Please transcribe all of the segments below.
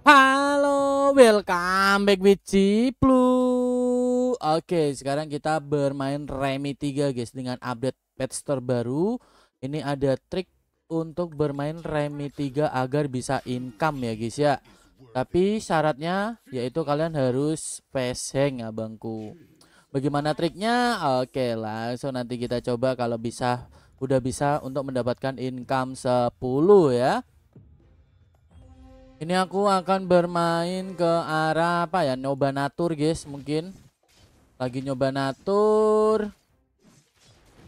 Halo, welcome back with Ciplu. Oke, sekarang kita bermain Remi 3 guys dengan update patch terbaru. Ini ada trik untuk bermain Remi 3 agar bisa income ya guys ya. Tapi syaratnya yaitu kalian harus peseng ya, bangku. Bagaimana triknya? Oke, langsung nanti kita coba kalau bisa udah bisa untuk mendapatkan income 10 ya. Ini aku akan bermain ke arah apa ya? Nyoba natur, guys, mungkin. Lagi nyoba natur.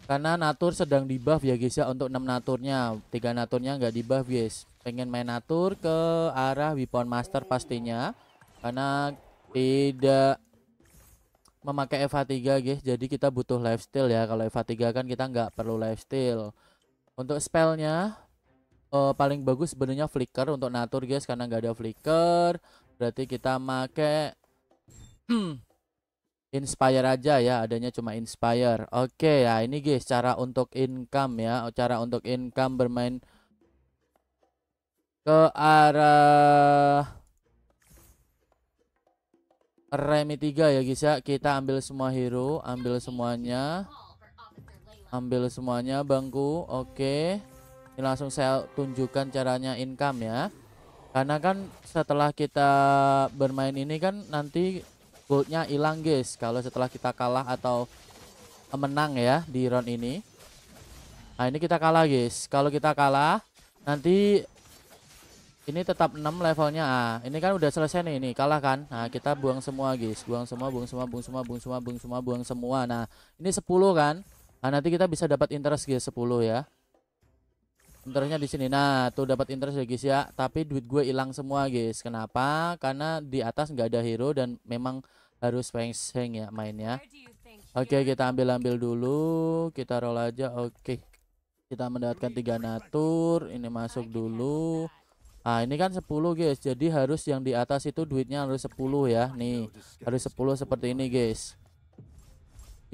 Karena natur sedang di buff ya, guys ya, untuk enam naturnya. tiga naturnya nggak di buff, guys. Pengen main natur ke arah Weapon Master pastinya. Karena tidak memakai Eva 3 guys. Jadi kita butuh lifestyle ya. Kalau Eva 3 kan kita nggak perlu lifestyle. Untuk spellnya uh, paling bagus sebenarnya flicker untuk natur guys karena nggak ada flicker berarti kita make hmm, inspire aja ya adanya cuma inspire oke okay, ya ini guys cara untuk income ya cara untuk income bermain ke arah remi tiga ya guys ya kita ambil semua hero ambil semuanya ambil semuanya bangku oke okay ini langsung saya tunjukkan caranya income ya karena kan setelah kita bermain ini kan nanti goldnya hilang guys kalau setelah kita kalah atau menang ya di round ini nah ini kita kalah guys kalau kita kalah nanti ini tetap 6 levelnya ah ini kan udah selesai nih ini kalah kan nah kita buang semua guys buang semua buang semua buang semua buang semua buang semua buang semua nah ini 10 kan nah nanti kita bisa dapat interest guys 10 ya interestnya di sini nah tuh dapat interest ya guys ya tapi duit gue hilang semua guys kenapa karena di atas nggak ada hero dan memang harus peng hang ya mainnya oke okay, kita ambil ambil dulu kita roll aja oke okay. kita mendapatkan tiga natur ini masuk dulu Ah ini kan 10 guys jadi harus yang di atas itu duitnya harus 10 ya nih harus 10 seperti ini guys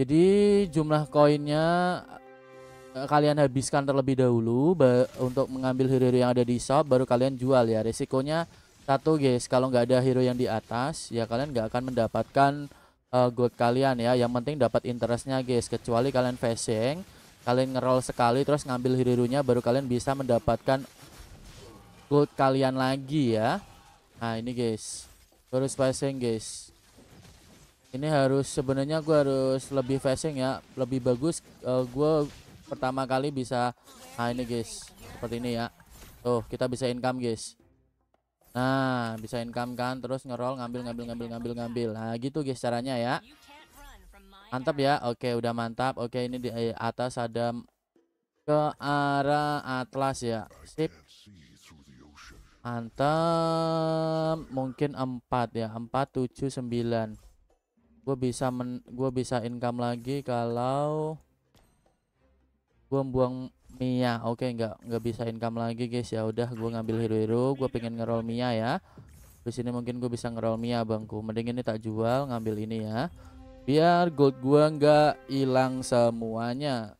jadi jumlah koinnya Eh, kalian habiskan terlebih dahulu untuk mengambil hero-hero yang ada di shop baru kalian jual ya resikonya satu guys kalau nggak ada hero yang di atas ya kalian nggak akan mendapatkan uh, gold kalian ya yang penting dapat interestnya guys kecuali kalian facing kalian ngerol sekali terus ngambil hero-nya baru kalian bisa mendapatkan gold kalian lagi ya nah ini guys harus facing guys ini harus sebenarnya gue harus lebih facing ya lebih bagus uh, eh, gue pertama kali bisa nah ini guys seperti ini ya tuh kita bisa income guys nah bisa income kan terus ngerol ngambil ngambil ngambil ngambil ngambil nah gitu guys caranya ya mantap ya oke udah mantap oke ini di eh, atas ada ke arah atlas ya sip mantap mungkin empat ya empat tujuh sembilan gue bisa men gue bisa income lagi kalau gua buang Mia oke okay, nggak nggak bisa income lagi guys ya udah gua ngambil hero-hero gua pengen ngerol Mia ya di sini mungkin gue bisa ngerol Mia bangku mending ini tak jual ngambil ini ya biar gold gua nggak hilang semuanya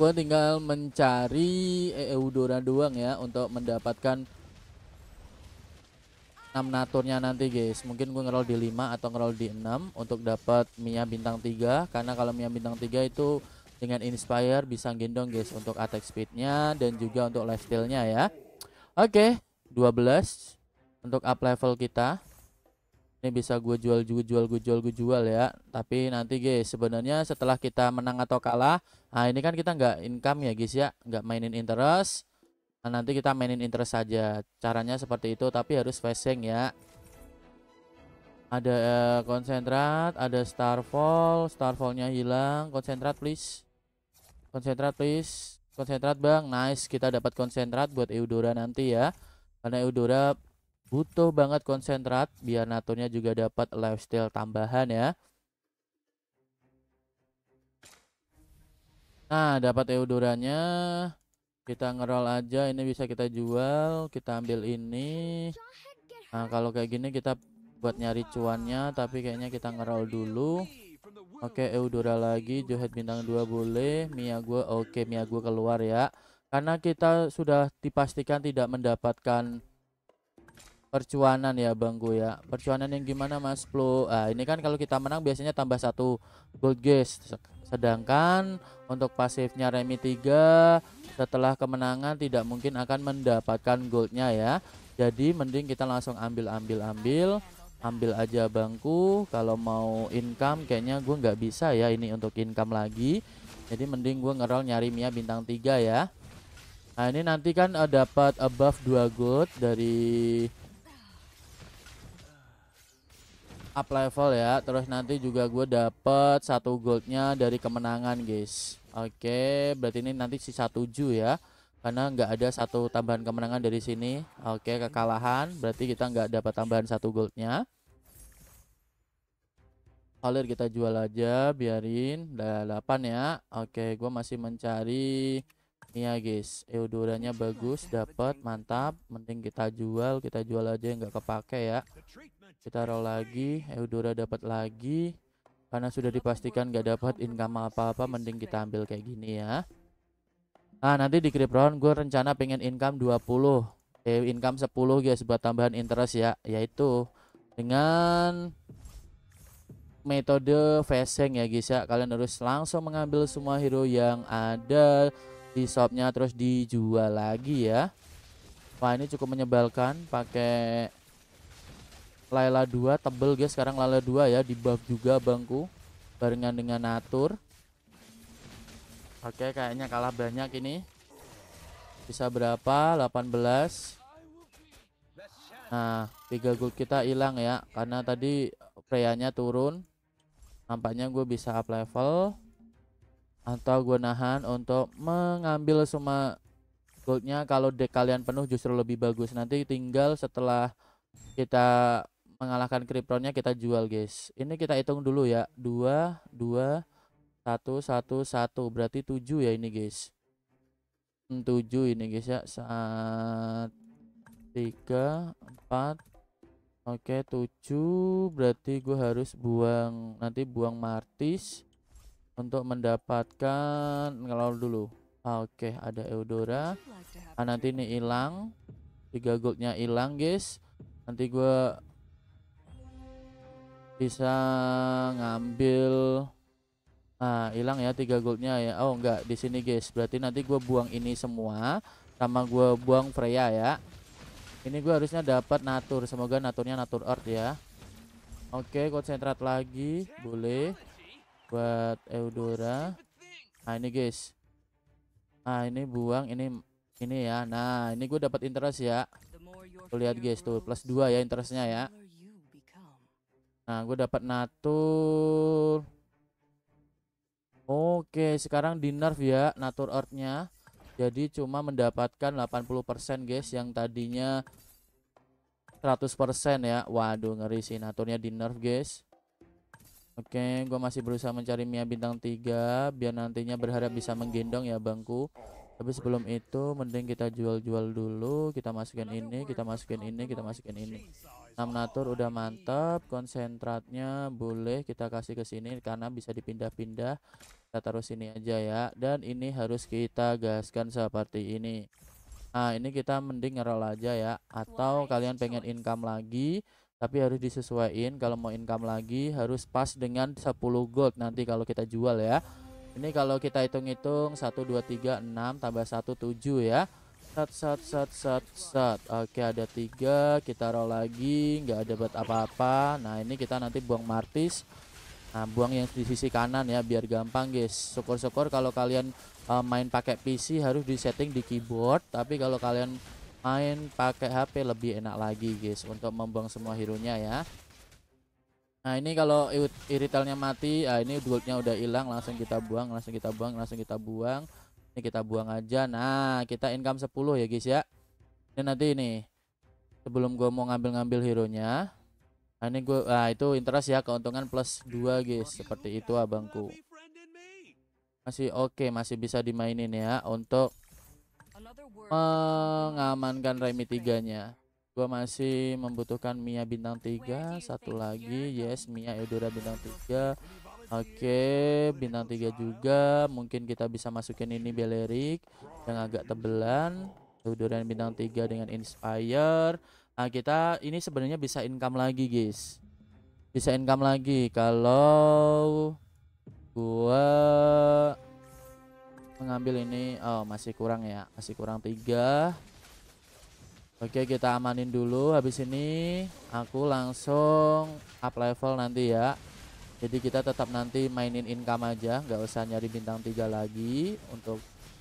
gua tinggal mencari eh, Eudora doang ya untuk mendapatkan 6 naturnya nanti guys mungkin gue ngerol di 5 atau ngerol di 6 untuk dapat Mia bintang 3 karena kalau Mia bintang 3 itu dengan inspire bisa gendong guys untuk attack speednya dan juga untuk lifestyle-nya ya oke okay, 12 untuk up level kita ini bisa gue jual gue jual gue jual gue jual ya tapi nanti guys sebenarnya setelah kita menang atau kalah nah ini kan kita nggak income ya guys ya nggak mainin interest Nah, nanti kita mainin interest saja. Caranya seperti itu tapi harus facing ya. Ada eh, konsentrat, ada starfall, starfallnya hilang. Konsentrat please. Konsentrat please. Konsentrat bang, nice. Kita dapat konsentrat buat Eudora nanti ya. Karena Eudora butuh banget konsentrat biar naturnya juga dapat lifestyle tambahan ya. Nah, dapat Eudoranya kita ngerol aja ini bisa kita jual kita ambil ini nah kalau kayak gini kita buat nyari cuannya tapi kayaknya kita ngerol dulu oke okay, Eudora lagi Johet bintang 2 boleh Mia gue oke okay, Mia gue keluar ya karena kita sudah dipastikan tidak mendapatkan percuanan ya Bang gue ya. Percuanan yang gimana Mas flo Ah, ini kan kalau kita menang biasanya tambah satu gold guys. Sedangkan untuk pasifnya Remi 3 setelah kemenangan tidak mungkin akan mendapatkan goldnya ya. Jadi mending kita langsung ambil-ambil-ambil ambil aja bangku kalau mau income kayaknya gue nggak bisa ya ini untuk income lagi jadi mending gue ngerol nyari Mia bintang 3 ya nah ini nanti kan eh, dapat above 2 gold dari up level ya terus nanti juga gue dapet satu goldnya dari kemenangan guys oke berarti ini nanti sisa 7 ya karena nggak ada satu tambahan kemenangan dari sini oke kekalahan berarti kita nggak dapat tambahan satu goldnya Alir kita jual aja biarin 8 ya oke gue masih mencari ini ya guys eudoranya bagus dapat mantap mending kita jual kita jual aja nggak kepake ya kita roll lagi eudora dapat lagi karena sudah dipastikan nggak dapat income apa-apa mending kita ambil kayak gini ya nah nanti di creep round gue rencana pengen income 20 eh income 10 guys buat tambahan interest ya yaitu dengan metode facing e ya guys ya kalian harus langsung mengambil semua hero yang ada di shopnya terus dijual lagi ya wah ini cukup menyebalkan pakai Laila 2 tebel guys sekarang Laila 2 ya di buff juga bangku barengan dengan Natur oke kayaknya kalah banyak ini bisa berapa 18 nah tiga gold kita hilang ya karena tadi preanya turun nampaknya gue bisa up level atau gue nahan untuk mengambil semua goldnya kalau deck kalian penuh justru lebih bagus nanti tinggal setelah kita mengalahkan kriptonnya kita jual guys ini kita hitung dulu ya 2 2 1 1 1 berarti 7 ya ini guys 7 hmm, ini guys ya saat 3 4 Oke, 7 berarti gue harus buang nanti buang Martis untuk mendapatkan ngelol dulu ah, oke okay, ada Eudora nah, nanti ini hilang Tiga goldnya hilang guys nanti gue bisa ngambil nah hilang ya tiga goldnya ya oh enggak di sini guys berarti nanti gue buang ini semua sama gue buang Freya ya ini gue harusnya dapat natur semoga naturnya natur earth ya oke konsentrat lagi boleh buat Eudora nah ini guys nah ini buang ini ini ya nah ini gue dapat interest ya tuh lihat guys tuh plus dua ya interestnya ya nah gue dapat natur Oke, sekarang di nerf ya natur earth Jadi cuma mendapatkan 80% guys yang tadinya 100% ya. Waduh, ngeri sih naturnya di nerf guys. Oke, okay, gue masih berusaha mencari Mia bintang 3 biar nantinya berharap bisa menggendong ya bangku. Tapi sebelum itu mending kita jual-jual dulu, kita masukin ini, kita masukin ini, kita masukin ini. 6 natur udah mantap, konsentratnya boleh kita kasih ke sini karena bisa dipindah-pindah. Kita taruh sini aja ya. Dan ini harus kita gaskan seperti ini. Nah, ini kita mending ngerol aja ya atau kalian pengen income lagi tapi harus disesuaikan kalau mau income lagi harus pas dengan 10 gold nanti kalau kita jual ya ini kalau kita hitung-hitung 1 2 3 6 tambah 1 7 ya sat sat sat sat sat oke ada tiga kita roll lagi nggak ada buat apa-apa nah ini kita nanti buang martis nah buang yang di sisi kanan ya biar gampang guys syukur-syukur kalau kalian uh, main pakai PC harus disetting di keyboard tapi kalau kalian main pakai HP lebih enak lagi guys untuk membuang semua hero-nya ya nah ini kalau iritalnya mati nah ini goldnya udah hilang langsung kita buang langsung kita buang langsung kita buang ini kita buang aja nah kita income 10 ya guys ya ini nanti ini sebelum gue mau ngambil-ngambil hero-nya nah ini gue nah itu interest ya keuntungan plus 2 guys seperti itu abangku masih oke okay, masih bisa dimainin ya untuk mengamankan Remi tiganya gua masih membutuhkan Mia bintang tiga, satu lagi yes Mia Eudora bintang tiga. oke okay, bintang tiga juga mungkin kita bisa masukin ini Belerik yang agak tebelan Eudora bintang tiga dengan Inspire nah kita ini sebenarnya bisa income lagi guys bisa income lagi kalau gua mengambil ini oh masih kurang ya masih kurang tiga Oke kita amanin dulu habis ini aku langsung up level nanti ya jadi kita tetap nanti mainin income aja nggak usah nyari bintang tiga lagi untuk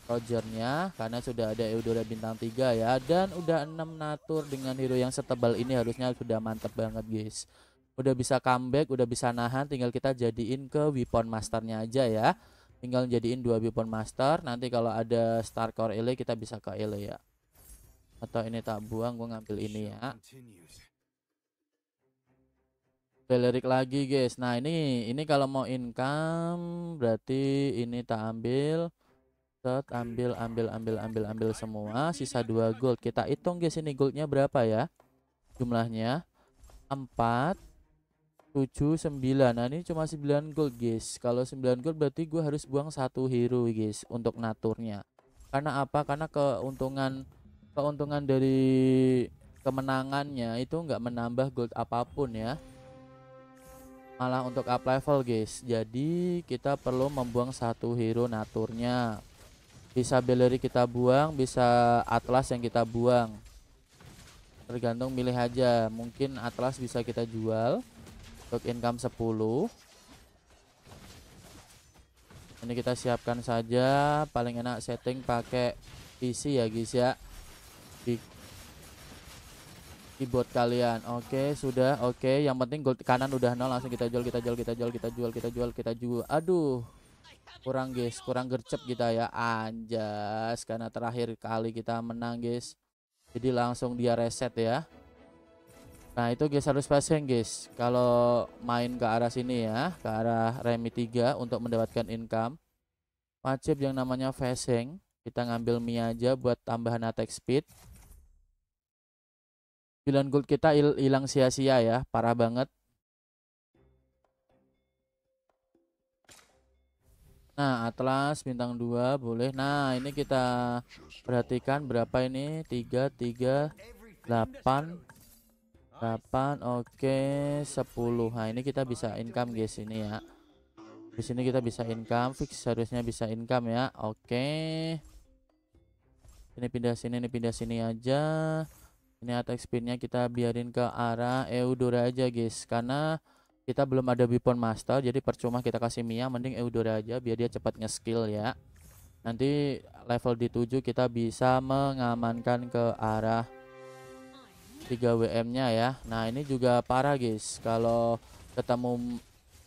Rogernya karena sudah ada Eudora bintang 3 ya dan udah 6 natur dengan hero yang setebal ini harusnya sudah mantep banget guys udah bisa comeback udah bisa nahan tinggal kita jadiin ke weapon masternya aja ya tinggal jadiin dua weapon master nanti kalau ada star core ele kita bisa ke ele ya atau ini tak buang gue ngambil ini ya Belerik lagi guys nah ini ini kalau mau income berarti ini tak ambil set ambil ambil ambil ambil ambil semua sisa dua gold kita hitung guys ini goldnya berapa ya jumlahnya empat 79 nah ini cuma 9 gold guys kalau 9 gold berarti gue harus buang satu hero guys untuk naturnya karena apa karena keuntungan keuntungan dari kemenangannya itu nggak menambah gold apapun ya malah untuk up level guys jadi kita perlu membuang satu hero naturnya bisa Beleri kita buang bisa Atlas yang kita buang tergantung milih aja mungkin Atlas bisa kita jual untuk income 10. Ini kita siapkan saja. Paling enak setting pakai PC ya guys ya. Di keyboard kalian. Oke, okay, sudah. Oke, okay. yang penting gold kanan udah nol langsung kita jual, kita jual, kita jual, kita jual, kita jual, kita jual. Aduh. Kurang guys, kurang gercep kita ya. Anjas karena terakhir kali kita menang guys. Jadi langsung dia reset ya. Nah itu guys harus pasien guys Kalau main ke arah sini ya Ke arah remi 3 untuk mendapatkan income Wajib yang namanya facing Kita ngambil mie aja buat tambahan attack speed 9 gold kita hilang il sia-sia ya Parah banget Nah atlas bintang 2 boleh Nah ini kita perhatikan berapa ini 3, 3, 8 8 oke okay, 10 nah ini kita bisa income guys ini ya di sini kita bisa income fix harusnya bisa income ya oke okay. ini pindah sini ini pindah sini aja ini attack speednya kita biarin ke arah Eudora aja guys karena kita belum ada Weapon Master jadi percuma kita kasih Mia mending Eudora aja biar dia cepat nge-skill ya nanti level di 7 kita bisa mengamankan ke arah 3 WM-nya ya. Nah, ini juga parah, guys. Kalau ketemu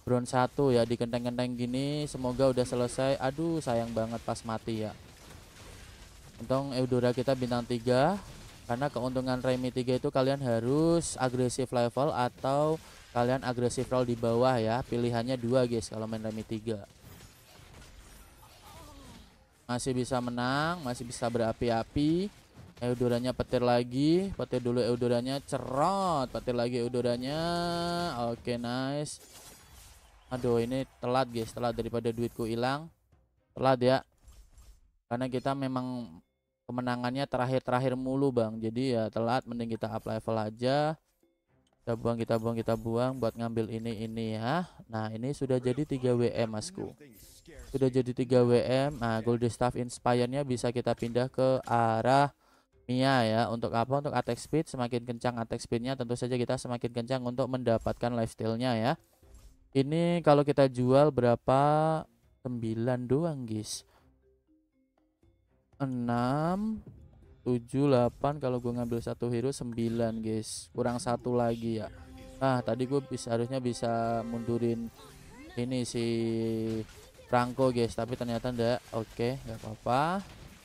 Brown satu ya di kenteng-kenteng gini, semoga udah selesai. Aduh, sayang banget pas mati ya. Untung Eudora kita bintang 3 karena keuntungan Remy 3 itu kalian harus agresif level atau kalian agresif roll di bawah ya. Pilihannya dua, guys, kalau main Remy 3 masih bisa menang, masih bisa berapi-api. Eudoranya petir lagi, petir dulu Eudoranya, cerot, petir lagi Eudoranya. Oke, okay, nice. Aduh, ini telat guys, telat daripada duitku hilang. Telat ya. Karena kita memang kemenangannya terakhir-terakhir mulu, Bang. Jadi ya telat mending kita up level aja. Kita buang, kita buang, kita buang buat ngambil ini ini ya. Nah, ini sudah jadi 3 WM, Masku. Sudah jadi 3 WM. Nah, Gold Staff Inspire-nya bisa kita pindah ke arah Mia ya untuk apa untuk attack speed semakin kencang attack speednya tentu saja kita semakin kencang untuk mendapatkan lifestyle-nya ya ini kalau kita jual berapa 9 doang guys 6 7 8 kalau gue ngambil satu hero 9 guys kurang satu lagi ya ah tadi gue bisa harusnya bisa mundurin ini si Franco guys tapi ternyata ndak oke okay, nggak apa-apa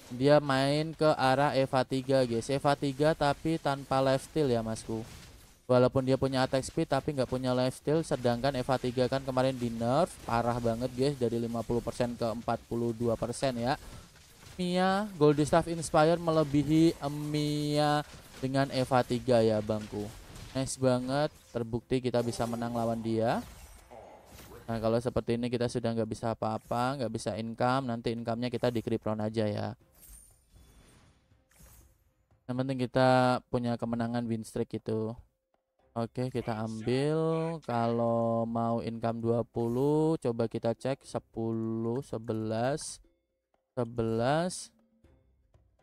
dia main ke arah Eva 3 guys Eva 3 tapi tanpa life steal ya masku Walaupun dia punya attack speed tapi nggak punya life steal Sedangkan Eva 3 kan kemarin di nerf Parah banget guys dari 50% ke 42% ya Mia Gold Staff Inspire melebihi Mia dengan Eva 3 ya bangku Nice banget terbukti kita bisa menang lawan dia Nah kalau seperti ini kita sudah nggak bisa apa-apa, nggak bisa income, nanti income-nya kita di Kripron aja ya. Yang penting kita punya kemenangan win streak itu. Oke, kita ambil. Kalau mau income 20, coba kita cek 10, 11, 11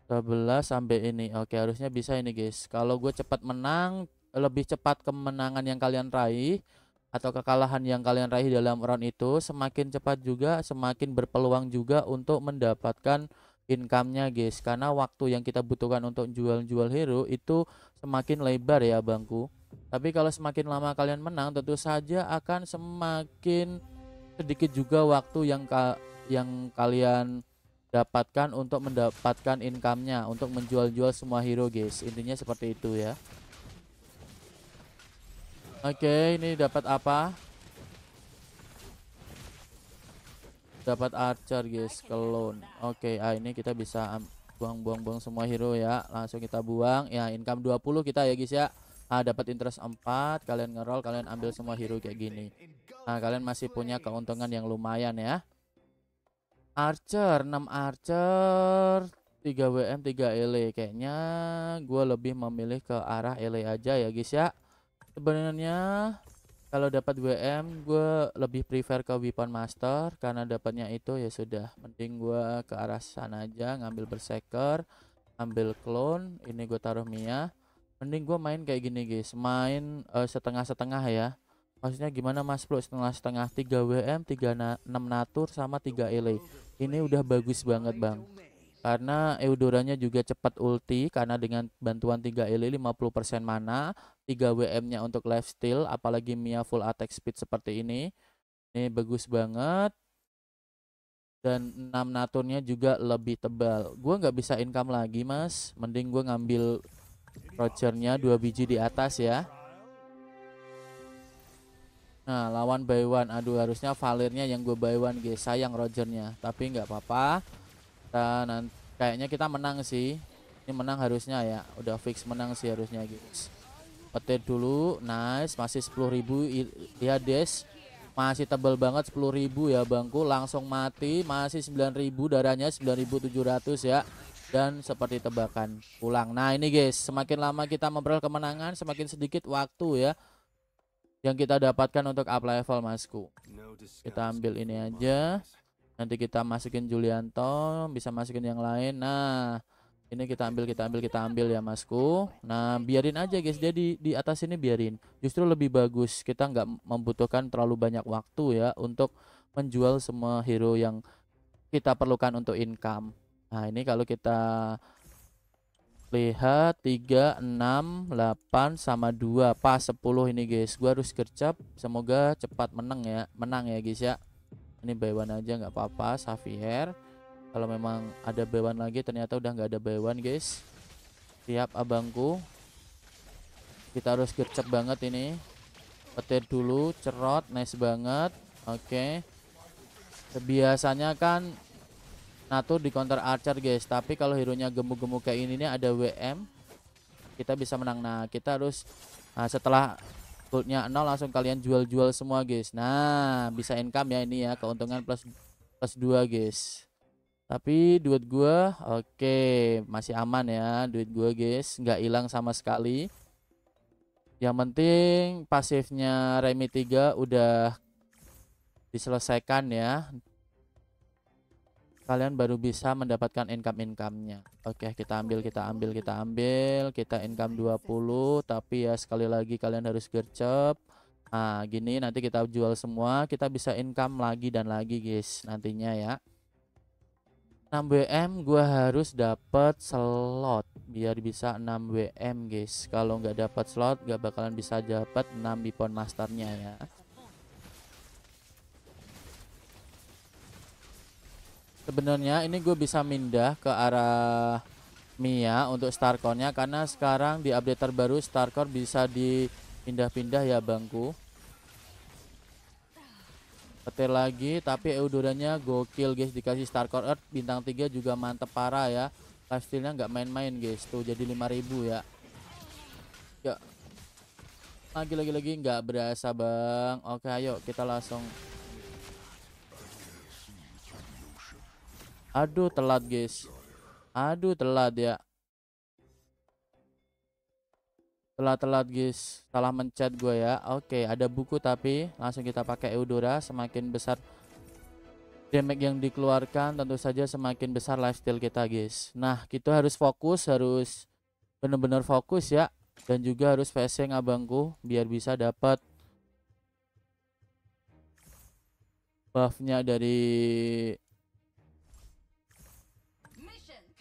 11 sampai ini oke harusnya bisa ini guys kalau gue cepat menang lebih cepat kemenangan yang kalian raih atau kekalahan yang kalian raih dalam round itu semakin cepat juga semakin berpeluang juga untuk mendapatkan income-nya guys karena waktu yang kita butuhkan untuk jual-jual hero itu semakin lebar ya bangku tapi kalau semakin lama kalian menang tentu saja akan semakin sedikit juga waktu yang ka yang kalian dapatkan untuk mendapatkan income-nya untuk menjual-jual semua hero guys intinya seperti itu ya Oke okay, ini dapat apa dapat archer guys ya. kelon oke okay, ah ini kita bisa buang-buang-buang semua hero ya langsung kita buang ya income 20 kita ya guys ya ah dapat interest 4 kalian ngerol kalian ambil semua hero kayak gini nah kalian masih punya keuntungan yang lumayan ya archer 6 archer 3 WM 3 Ele kayaknya gue lebih memilih ke arah Ele aja ya guys ya sebenarnya kalau dapat WM gue lebih prefer ke Weapon Master karena dapatnya itu ya sudah mending gue ke arah sana aja ngambil berserker ambil clone ini gue taruh Mia mending gue main kayak gini guys main eh, setengah-setengah uh, ya maksudnya gimana mas bro setengah setengah 3 WM tiga na natur sama 3 ele ini udah bagus banget bang karena Eudoranya juga cepat ulti karena dengan bantuan 3 Eli 50% mana 3 WM-nya untuk lifesteal apalagi Mia full attack speed seperti ini ini bagus banget dan 6 naturnya juga lebih tebal gue nggak bisa income lagi mas mending gue ngambil Rogernya 2 biji di atas ya Nah lawan by one Aduh harusnya valirnya yang gue by one guys Sayang Rogernya Tapi nggak apa-apa kita nanti kayaknya kita menang sih ini menang harusnya ya udah fix menang sih harusnya guys gitu. petir dulu nice masih 10.000 ya des masih tebal banget 10.000 ya bangku langsung mati masih 9.000 darahnya 9.700 ya dan seperti tebakan pulang nah ini guys semakin lama kita memperoleh kemenangan semakin sedikit waktu ya yang kita dapatkan untuk up level masku kita ambil ini aja nanti kita masukin Julianto bisa masukin yang lain nah ini kita ambil kita ambil kita ambil ya masku nah biarin aja guys Jadi di, di atas ini biarin justru lebih bagus kita nggak membutuhkan terlalu banyak waktu ya untuk menjual semua hero yang kita perlukan untuk income nah ini kalau kita lihat 3 6 8 sama 2 pas 10 ini guys gua harus gercep semoga cepat menang ya menang ya guys ya ini one aja nggak apa-apa Safi Hair kalau memang ada one lagi ternyata udah nggak ada one guys siap abangku kita harus gercep banget ini petir dulu cerot nice banget oke okay. biasanya kan natu di counter archer guys tapi kalau hero nya gemuk-gemuk kayak ini ada WM kita bisa menang nah kita harus nah, setelah goldnya nol langsung kalian jual-jual semua guys nah bisa income ya ini ya keuntungan plus plus dua, guys tapi duit gua oke okay, masih aman ya duit gua guys nggak hilang sama sekali yang penting pasifnya Remi 3 udah diselesaikan ya kalian baru bisa mendapatkan income income-nya. Oke, kita ambil, kita ambil, kita ambil, kita income 20, tapi ya sekali lagi kalian harus gercep. Nah, gini nanti kita jual semua, kita bisa income lagi dan lagi, guys, nantinya ya. 6 WM gua harus dapat slot biar bisa 6 WM, guys. Kalau nggak dapat slot, nggak bakalan bisa dapat 6 Bipon Masternya ya. Sebenarnya ini gue bisa mindah ke arah Mia untuk Starcornnya karena sekarang di update terbaru Starcore bisa dipindah-pindah ya bangku. Petir lagi tapi Eudoranya gokil guys dikasih Starcore Earth bintang 3 juga mantep parah ya. lifesteal nggak main-main guys tuh jadi 5000 ya. Ya. Lagi lagi lagi nggak berasa bang. Oke ayo kita langsung Aduh telat guys. Aduh telat ya. Telat-telat guys. Salah mencet gue ya. Oke ada buku tapi langsung kita pakai Eudora. Semakin besar damage yang dikeluarkan tentu saja semakin besar lifestyle kita guys. Nah kita harus fokus harus bener-bener fokus ya. Dan juga harus facing abangku biar bisa dapat buffnya dari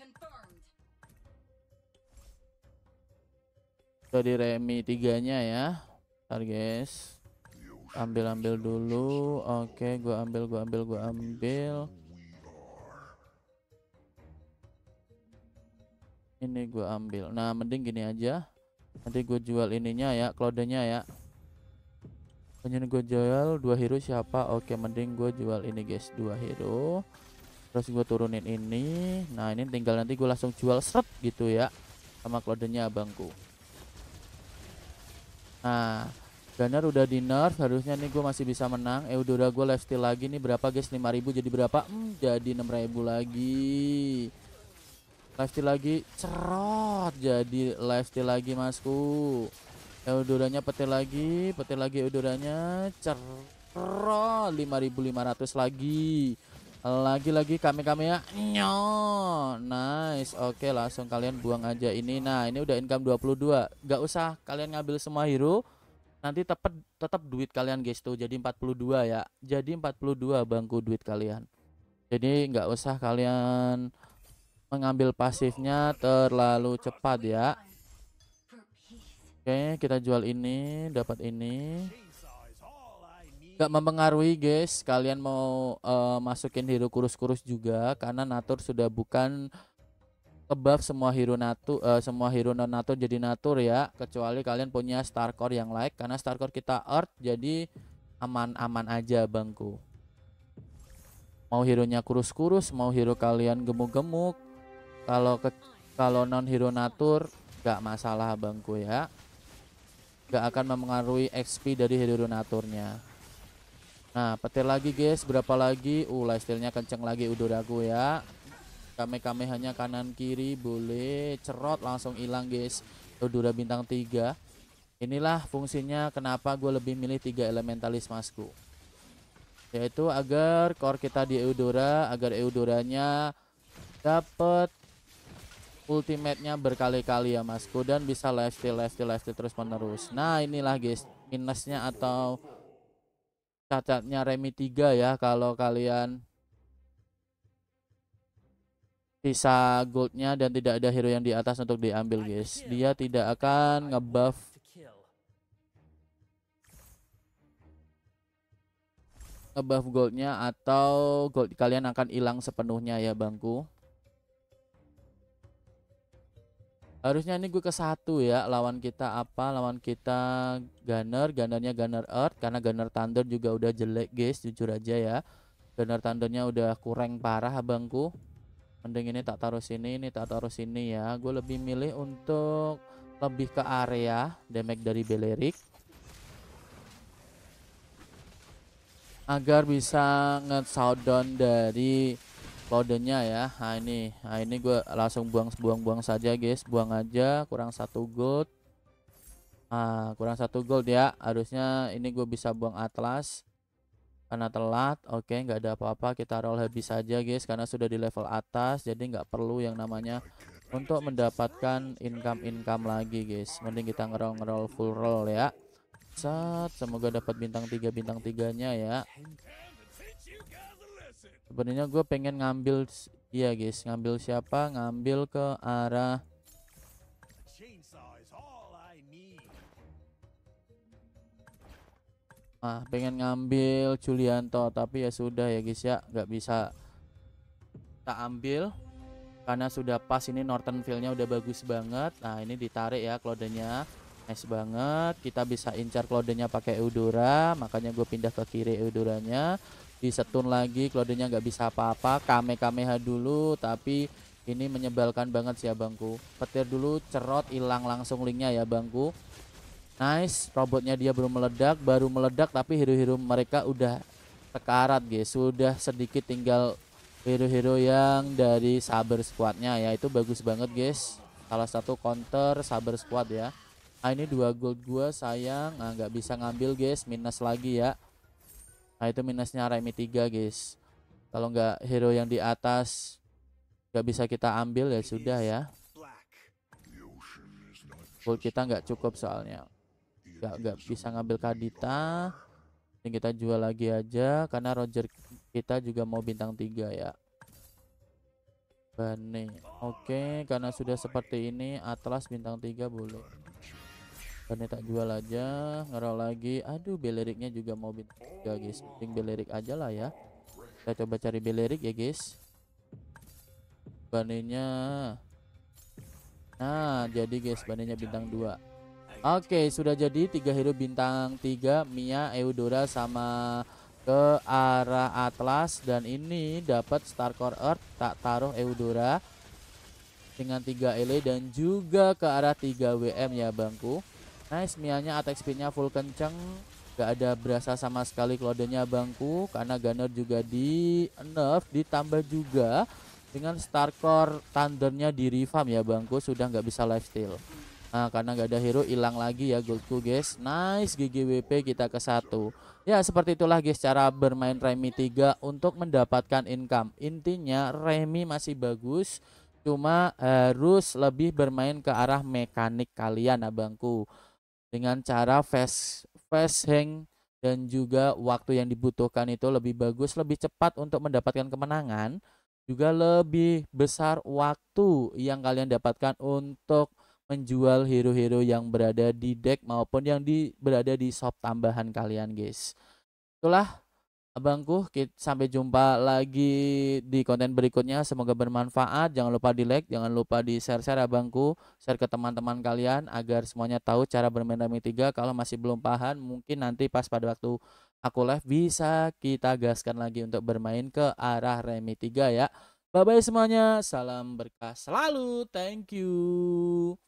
Confirmed. Dari remi tiganya ya. Target. Ambil ambil dulu. Oke, okay, gua ambil gua ambil gua ambil. Ini gua ambil. Nah, mending gini aja. Nanti gue jual ininya ya, klodenya ya. Pengen gue jual dua hero siapa? Oke, mending gue jual ini guys, dua hero terus gue turunin ini nah ini tinggal nanti gue langsung jual seret gitu ya sama klodennya abangku nah Gunner udah di nerf harusnya nih gue masih bisa menang Eudora eh, gue lifesteal lagi nih berapa guys 5000 jadi berapa hmm, jadi 6000 lagi lifesteal lagi cerot jadi lifesteal lagi masku Eudoranya eh, petir lagi petir lagi Eudoranya cerot 5500 lagi lagi-lagi kami-kami ya. Nyo. Nice. Oke, langsung kalian buang aja ini. Nah, ini udah income 22. Gak usah kalian ngambil semua hero. Nanti tepat tetap duit kalian guys tuh. Jadi 42 ya. Jadi 42 bangku duit kalian. Jadi nggak usah kalian mengambil pasifnya terlalu cepat ya. Oke, kita jual ini, dapat ini nggak mempengaruhi guys kalian mau uh, masukin hero kurus-kurus juga karena natur sudah bukan kebab semua hero natu uh, semua hero non natur jadi natur ya kecuali kalian punya star core yang like karena star core kita earth jadi aman-aman aja bangku mau hero nya kurus-kurus mau hero kalian gemuk-gemuk kalau ke kalau non hero natur nggak masalah bangku ya nggak akan mempengaruhi XP dari hero, -hero naturnya Nah, petir lagi guys, berapa lagi? Uh, lifestyle-nya kenceng lagi aku ya. kami-kami hanya kanan kiri boleh cerot langsung hilang guys. Udora bintang 3. Inilah fungsinya kenapa gue lebih milih tiga elementalis masku. Yaitu agar core kita di Eudora, agar Eudoranya dapat ultimate-nya berkali-kali ya masku dan bisa lifestyle lifestyle lifestyle terus menerus. Nah, inilah guys minusnya atau cacatnya remi 3 ya kalau kalian sisa goldnya dan tidak ada hero yang di atas untuk diambil guys dia tidak akan ngebuff ngebuff goldnya atau gold kalian akan hilang sepenuhnya ya bangku Harusnya ini gue ke satu ya. Lawan kita apa? Lawan kita Gunner. Gunnernya Gunner Earth. Karena Gunner Thunder juga udah jelek guys. Jujur aja ya. Gunner Thundernya udah kurang parah abangku. Mending ini tak taruh sini. Ini tak taruh sini ya. Gue lebih milih untuk lebih ke area. Damage dari Beleric. Agar bisa nge shoutdown dari loadennya ya nah ini nah ini gue langsung buang buang buang saja guys buang aja kurang satu gold nah kurang satu gold ya harusnya ini gue bisa buang atlas karena telat oke nggak ada apa-apa kita roll habis saja guys karena sudah di level atas jadi nggak perlu yang namanya untuk mendapatkan income income lagi guys mending kita ngerol ngerol full roll ya set semoga dapat bintang tiga, bintang tiganya ya sebenarnya gue pengen ngambil iya guys ngambil siapa ngambil ke arah ah pengen ngambil Julianto tapi ya sudah ya guys ya nggak bisa tak ambil karena sudah pas ini Northern Field-nya udah bagus banget nah ini ditarik ya klodenya nice banget kita bisa incar klodenya pakai Eudora makanya gue pindah ke kiri Eudoranya disetun lagi Claudenya nggak bisa apa-apa kame-kameha dulu tapi ini menyebalkan banget sih ya petir dulu cerot hilang langsung linknya ya bangku nice robotnya dia belum meledak baru meledak tapi hero-hero mereka udah sekarat guys sudah sedikit tinggal hero-hero yang dari saber squadnya ya itu bagus banget guys salah satu counter saber squad ya nah, ini dua gold gua sayang nah, nggak nah, bisa ngambil guys minus lagi ya Nah itu minusnya Raimi 3 guys. Kalau nggak hero yang di atas nggak bisa kita ambil ya sudah ya. Gold kita nggak cukup soalnya. Nggak nggak bisa ngambil Kadita. Ini kita jual lagi aja karena Roger kita juga mau bintang 3 ya. Bane. Oke, okay, karena sudah seperti ini Atlas bintang 3 boleh. Karena tak jual aja, ngerol lagi. Aduh, beleriknya juga mau bintang juga ya, guys. Mending belerik aja lah ya. Kita coba cari belerik ya, guys. Baninya. Nah, jadi guys, baninya bintang 2. Oke, okay, sudah jadi tiga hero bintang 3, Mia, Eudora sama ke arah Atlas dan ini dapat Starcore Earth tak taruh Eudora dengan 3 ele dan juga ke arah 3 WM ya Bangku. Nice, Mianya attack speednya full kenceng. Gak ada berasa sama sekali klodenya bangku. Karena Gunner juga di nerf. Ditambah juga dengan star core Thundernya di revamp ya bangku. Sudah gak bisa live lifesteal. Nah, karena gak ada hero hilang lagi ya goldku guys. Nice GGWP kita ke satu. Ya, seperti itulah guys cara bermain remi 3 untuk mendapatkan income. Intinya remi masih bagus, cuma harus lebih bermain ke arah mekanik kalian abangku dengan cara fast fast hang dan juga waktu yang dibutuhkan itu lebih bagus, lebih cepat untuk mendapatkan kemenangan, juga lebih besar waktu yang kalian dapatkan untuk menjual hero-hero yang berada di deck maupun yang di berada di shop tambahan kalian, guys. Itulah Abangku, kita sampai jumpa lagi di konten berikutnya. Semoga bermanfaat. Jangan lupa di like, jangan lupa di share-share abangku, share ke teman-teman kalian agar semuanya tahu cara bermain remi tiga. Kalau masih belum paham, mungkin nanti pas pada waktu aku live bisa kita gaskan lagi untuk bermain ke arah Remi tiga ya. Bye-bye semuanya. Salam berkah selalu. Thank you.